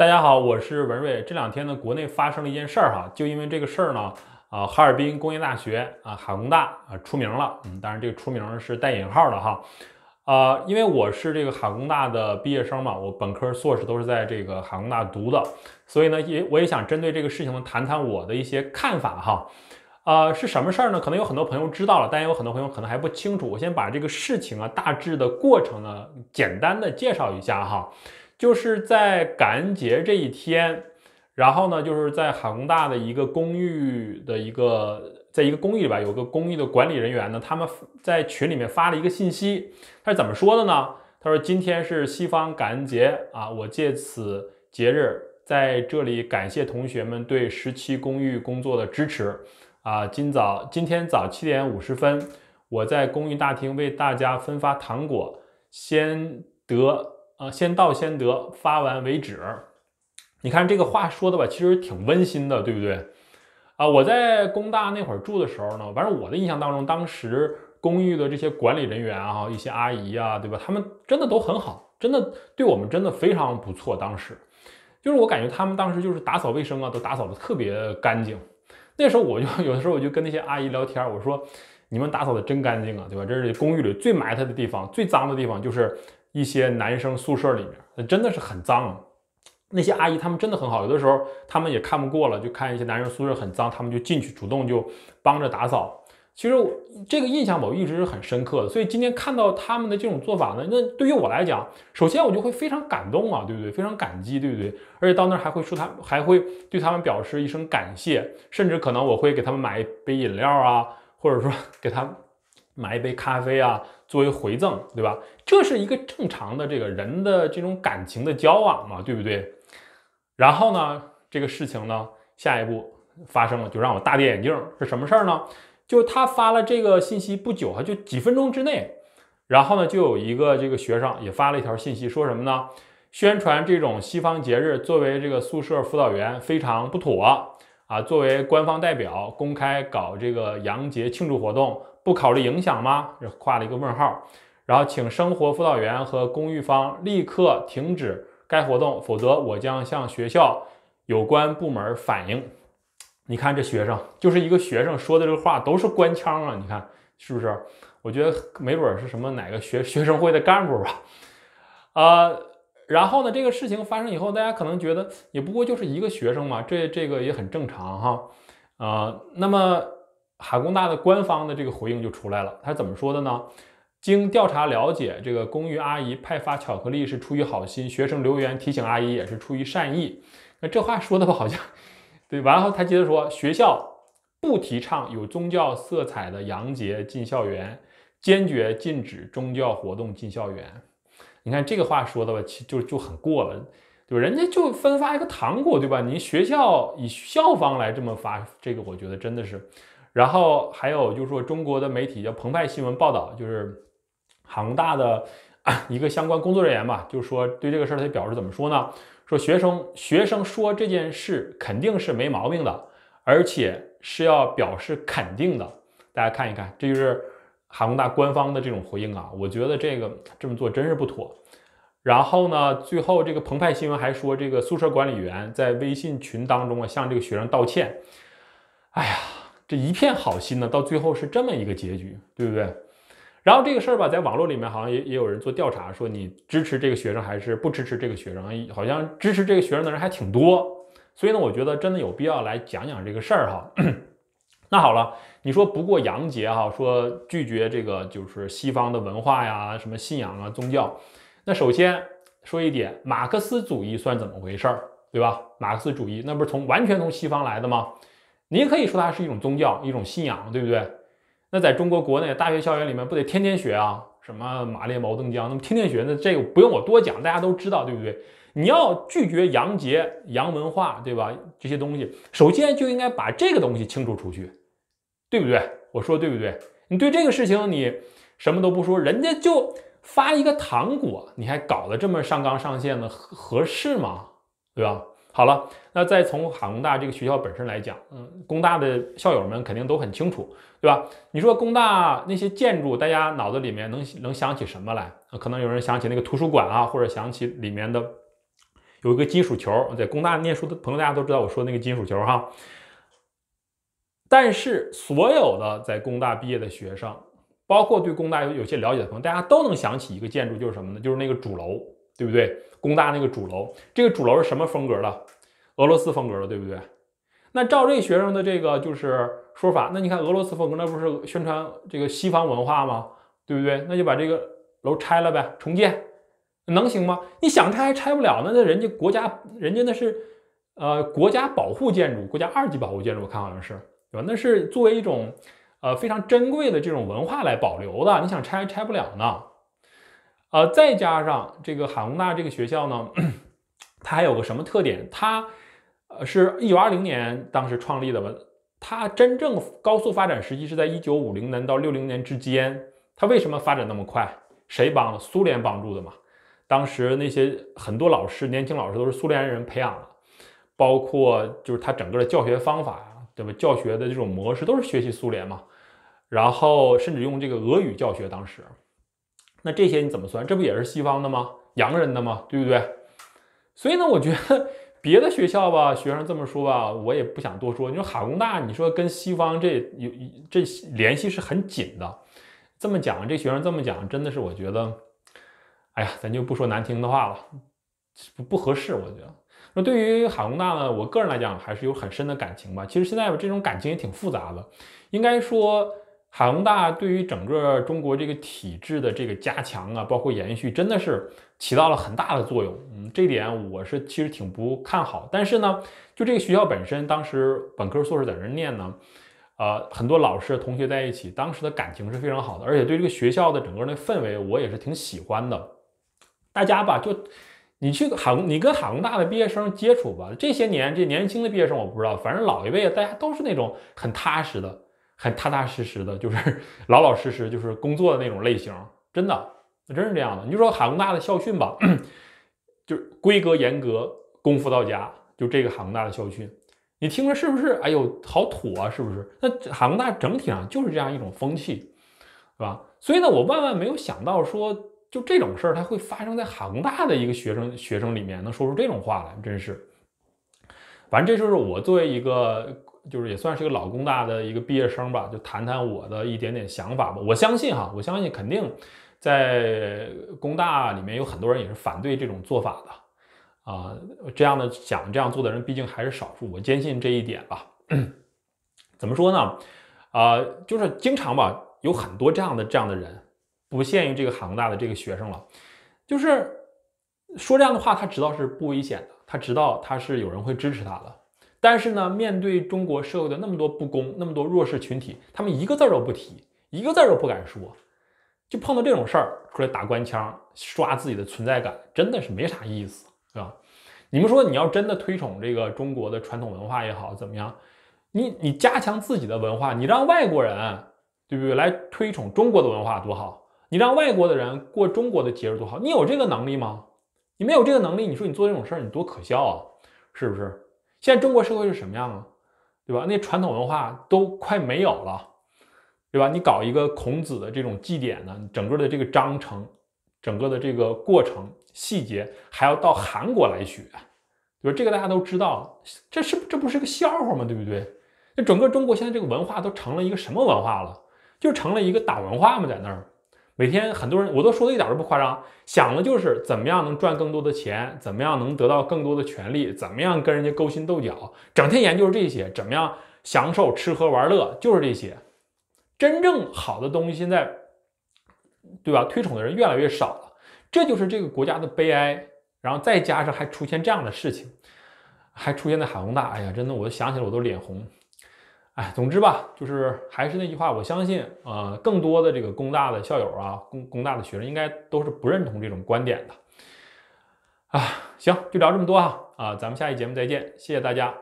大家好，我是文瑞。这两天呢，国内发生了一件事儿哈，就因为这个事儿呢，啊，哈尔滨工业大学啊，哈工大啊，出名了。嗯，当然这个出名是带引号的哈。啊，因为我是这个哈工大的毕业生嘛，我本科、硕士都是在这个哈工大读的，所以呢，也我也想针对这个事情呢，谈谈我的一些看法哈。啊，是什么事儿呢？可能有很多朋友知道了，但有很多朋友可能还不清楚。我先把这个事情啊，大致的过程呢，简单的介绍一下哈。就是在感恩节这一天，然后呢，就是在杭大的一个公寓的一个，在一个公寓里边，有个公寓的管理人员呢，他们在群里面发了一个信息，他是怎么说的呢？他说：“今天是西方感恩节啊，我借此节日在这里感谢同学们对十七公寓工作的支持啊。今早今天早七点五十分，我在公寓大厅为大家分发糖果，先得。”啊，先到先得，发完为止。你看这个话说的吧，其实挺温馨的，对不对？啊，我在工大那会儿住的时候呢，反正我的印象当中，当时公寓的这些管理人员啊，一些阿姨啊，对吧？他们真的都很好，真的对我们真的非常不错。当时就是我感觉他们当时就是打扫卫生啊，都打扫的特别干净。那时候我就 有的时候我就跟那些阿姨聊天，我说你们打扫的真干净啊，对吧？这是公寓里最埋汰的地方，最脏的地方就是。一些男生宿舍里面，那真的是很脏。那些阿姨他们真的很好，有的时候他们也看不过了，就看一些男生宿舍很脏，他们就进去主动就帮着打扫。其实这个印象我一直是很深刻的，所以今天看到他们的这种做法呢，那对于我来讲，首先我就会非常感动啊，对不对？非常感激，对不对？而且到那儿还会说他还会对他们表示一声感谢，甚至可能我会给他们买一杯饮料啊，或者说 给他买一杯咖啡啊，作为回赠，对吧？这是一个正常的这个人的这种感情的交往嘛，对不对？然后呢，这个事情呢，下一步发生了，就让我大跌眼镜，是什么事儿呢？就他发了这个信息不久哈，就几分钟之内，然后呢，就有一个这个学生也发了一条信息，说什么呢？宣传这种西方节日作为这个宿舍辅导员非常不妥啊，作为官方代表公开搞这个洋节庆祝活动。不考虑影响吗？画了一个问号。然后，请生活辅导员和公寓方立刻停止该活动，否则我将向学校有关部门反映。你看这学生，就是一个学生说的这个话都是官腔啊！你看是不是？我觉得没准是什么哪个学 学生会的干部吧？啊，然后呢，这个事情发生以后，大家可能觉得也不过就是一个学生嘛，这这个也很正常哈。啊，那么。哈工大的官方的这个回应就出来了，他怎么说的呢？经调查了解，这个公寓阿姨派发巧克力是出于好心，学生留言提醒阿姨也是出于善意。那这话说的吧，好像对。完后他接着说，学校不提倡有宗教色彩的洋节进校园，坚决禁止宗教活动进校园。你看这个话说的吧，就就很过了。对，人家就分发一个糖果，对吧？你学校以校方来这么发，这个我觉得真的是。然后还有就是说，中国的媒体叫《澎湃新闻》报道，就是航大的一个相关工作人员吧，就是说对这个事儿，他表示怎么说呢？说学生学生说这件事肯定是没毛病的，而且是要表示肯定的。大家看一看，这就是航空大官方的这种回应啊。我觉得这个这么做真是不妥。然后呢，最后这个《澎湃新闻》还说，这个宿舍管理员在微信群当中啊向这个学生道歉。哎呀！这一片好心呢，到最后是这么一个结局，对不对？然后这个事儿吧，在网络里面好像也也有人做调查，说你支持这个学生还是不支持这个学生，好像支持这个学生的人还挺多。所以呢，我觉得真的有必要来讲讲这个事儿哈。那好了，你说不过洋节哈，说拒绝这个就是西方的文化呀，什么信仰啊、宗教。那首先说一点，马克思主义算怎么回事儿，对吧？马克思主义那不是从完全从西方来的吗？你可以说它是一种宗教，一种信仰，对不对？那在中国国内大学校园里面，不得天天学啊，什么马列毛邓江，那么天天学，那这个不用我多讲，大家都知道，对不对？你要拒绝洋节、洋文化，对吧？这些东西，首先就应该把这个东西清除出去，对不对？我说对不对？你对这个事情你什么都不说，人家就发一个糖果，你还搞得这么上纲上线的，合适吗？对吧？好了，那再从哈工大这个学校本身来讲，嗯，工大的校友们肯定都很清楚，对吧？你说工大那些建筑，大家脑子里面能能想起什么来？可能有人想起那个图书馆啊，或者想起里面的有一个金属球，在工大念书的朋友大家都知道我说那个金属球哈。但是所有的在工大毕业的学生，包括对工大有有些了解的朋友，大家都能想起一个建筑，就是什么呢？就是那个主楼。对不对？工大那个主楼，这个主楼是什么风格的？俄罗斯风格的，对不对？那照这学生的这个就是说法，那你看俄罗斯风格，那不是宣传这个西方文化吗？对不对？那就把这个楼拆了呗，重建，能行吗？你想拆还拆不了呢。那人家国家，人家那是，呃，国家保护建筑，国家二级保护建筑，我看好像是，对吧？那是作为一种，呃，非常珍贵的这种文化来保留的，你想拆还拆不了呢。呃，再加上这个海宏大这个学校呢，它还有个什么特点？它呃是1920年当时创立的，它真正高速发展时期是在1950年到60年之间。它为什么发展那么快？谁帮的？苏联帮助的嘛。当时那些很多老师，年轻老师都是苏联人培养的，包括就是它整个的教学方法呀，对吧？教学的这种模式都是学习苏联嘛。然后甚至用这个俄语教学，当时。那这些你怎么算？这不也是西方的吗？洋人的吗？对不对？所以呢，我觉得 别的学校吧，学生这么说吧，我也不想多说。你说哈工大，你说跟西方这有这联系是很紧的。这么讲，这学生这么讲，真的是我觉得，哎呀，咱就不说难听的话了，不合适。我觉得，那对于哈工大呢，我个人来讲还是有很深的感情吧。其实现在这种感情也挺复杂的，应该说。海工大对于整个中国这个体制的这个加强啊，包括延续，真的是起到了很大的作用。嗯，这点我是其实挺不看好。但是呢，就这个学校本身，当时本科硕士在这念呢，呃，很多老师同学在一起，当时的感情是非常好的，而且对这个学校的整个那氛围，我也是挺喜欢的。大家吧，就你去海，你跟工大的毕业生接触吧，这些年这年轻的毕业生我不知道，反正老一辈大家都是那种很踏实的。很踏踏实实的，就是 老老实实，就是工作的那种类型，真的，真是这样的。你就说工大的校训吧，就是规格严格，功夫到家，就这个工大的校训，你听着是不是？哎呦，好土啊，是不是？那工大整体上就是这样一种风气，是吧？所以呢，我万万没有想到说，就这种事儿，它会发生在工大的一个学生学生里面，能说出这种话来，真是。反正这就是我作为一个。就是也算是一个老工大的一个毕业生吧，就谈谈我的一点点想法吧。我相信哈，我相信肯定在工大里面有很多人也是反对这种做法的啊。这样的想这样做的人，毕竟还是少数。我坚信这一点吧。怎么说呢？呃，就是经常吧，有很多这样的这样的人，不限于这个工大的这个学生了，就是说这样的话，他知道是不危险的，他知道他是有人会支持他的。但是呢，面对中国社会的那么多不公，那么多弱势群体，他们一个字都不提，一个字都不敢说，就碰到这种事儿出来打官腔，刷自己的存在感，真的是没啥意思，是吧？你们说，你要真的推崇这个中国的传统文化也好，怎么样？你你加强自己的文化，你让外国人，对不对？来推崇中国的文化多好，你让外国的人过中国的节日多好，你有这个能力吗？你没有这个能力，你说你做这种事儿，你多可笑啊，是不是？现在中国社会是什么样啊，对吧？那传统文化都快没有了，对吧？你搞一个孔子的这种祭典呢，整个的这个章程，整个的这个过程细节还要到韩国来学，比如这个大家都知道，这是这不是个笑话吗？对不对？那整个中国现在这个文化都成了一个什么文化了？就成了一个打文化吗？在那儿？每天很多人，我都说的一点都不夸张，想的就是怎么样能赚更多的钱，怎么样能得到更多的权利，怎么样跟人家勾心斗角，整天研究这些，怎么样享受吃喝玩乐，就是这些。真正好的东西现在，对吧？推崇的人越来越少了，这就是这个国家的悲哀。然后再加上还出现这样的事情，还出现在海工大，哎呀，真的，我都想起来我都脸红。总之吧，就是还是那句话，我相信，呃，更多的这个工大的校友啊，工工大的学生应该都是不认同这种观点的。啊，行，就聊这么多啊啊，咱们下一节目再见，谢谢大家。